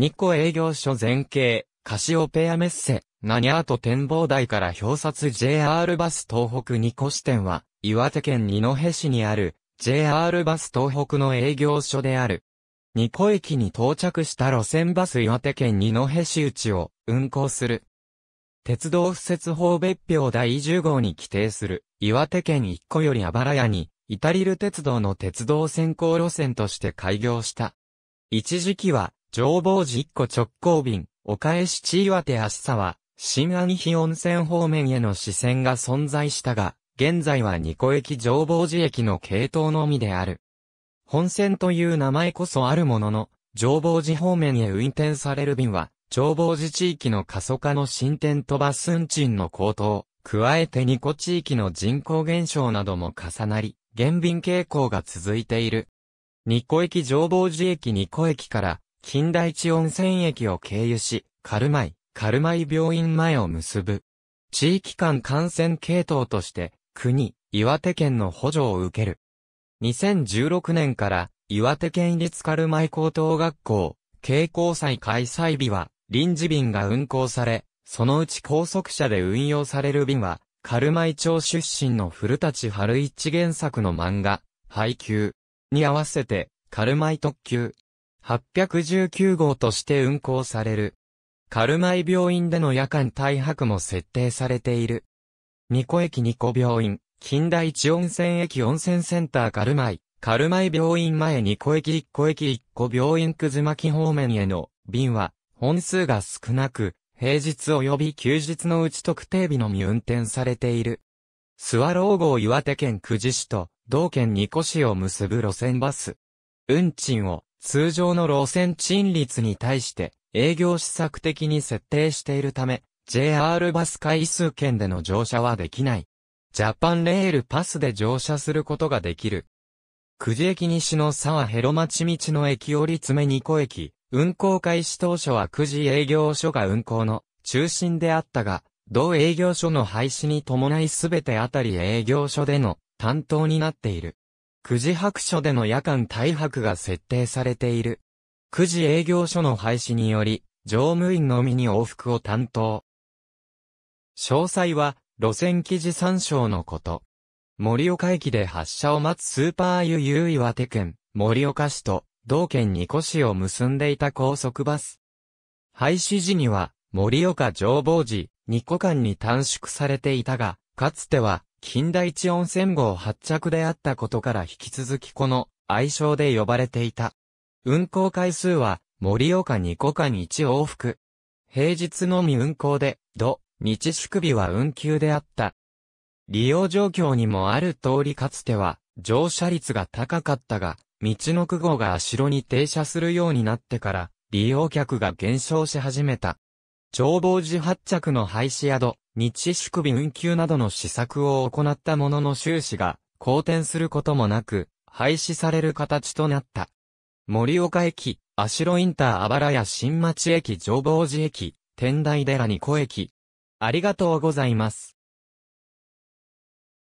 ニコ営業所前景、カシオペアメッセ、ナニャート展望台から表札 JR バス東北ニコ支店は、岩手県二戸市にある JR バス東北の営業所である。ニコ駅に到着した路線バス岩手県二戸市内を運行する。鉄道不設法別表第10号に規定する岩手県一戸よりあばら屋に、イタリル鉄道の鉄道先行路線として開業した。一時期は浄坊寺一個直行便、お返し地岩手足沢、新兄日温泉方面への支線が存在したが、現在は二個駅浄坊寺駅の系統のみである。本線という名前こそあるものの、浄坊寺方面へ運転される便は、浄坊寺地域の過疎化の進展とバス運賃の高騰、加えて二個地域の人口減少なども重なり、減便傾向が続いている。二個駅浄坊寺駅二個駅から近代地温泉駅を経由し、カルマイ、カルマイ病院前を結ぶ。地域間感染系統として、国、岩手県の補助を受ける。2016年から、岩手県立カルマイ高等学校、慶光祭開催日は、臨時便が運行され、そのうち高速車で運用される便は、カルマイ町出身の古立春一原作の漫画、配給に合わせて、カルマイ特急、819号として運行される。カルマイ病院での夜間退泊も設定されている。ニコ駅ニコ病院、近代一温泉駅温泉センターカルマイ、カルマイ病院前ニコ駅一個駅一個病院くず巻方面への便は、本数が少なく、平日及び休日のうち特定日のみ運転されている。スワロー号岩手県久慈市と、同県ニコ市を結ぶ路線バス。運賃を、通常の路線賃率に対して営業施策的に設定しているため、JR バス回数券での乗車はできない。ジャパンレールパスで乗車することができる。久慈駅西の沢ヘロ町道の駅折り詰め2個駅、運行開始当初は久慈営業所が運行の中心であったが、同営業所の廃止に伴いすべてあたり営業所での担当になっている。九時白書での夜間退泊が設定されている。九時営業所の廃止により、乗務員のみに往復を担当。詳細は、路線記事参照のこと。森岡駅で発車を待つスーパーユユ岩手県、森岡市と、同県二個市を結んでいた高速バス。廃止時には、森岡乗防時、二個間に短縮されていたが、かつては、近代地温泉号発着であったことから引き続きこの愛称で呼ばれていた。運行回数は盛岡に5間1往復。平日のみ運行で、土、日祝日は運休であった。利用状況にもある通りかつては乗車率が高かったが、道の区号が城に停車するようになってから利用客が減少し始めた。長望時発着の廃止宿、日宿日運休などの施策を行ったものの収支が、好転することもなく、廃止される形となった。盛岡駅、足路インターあばらや新町駅、上坊寺駅、天台寺に小駅。ありがとうございます。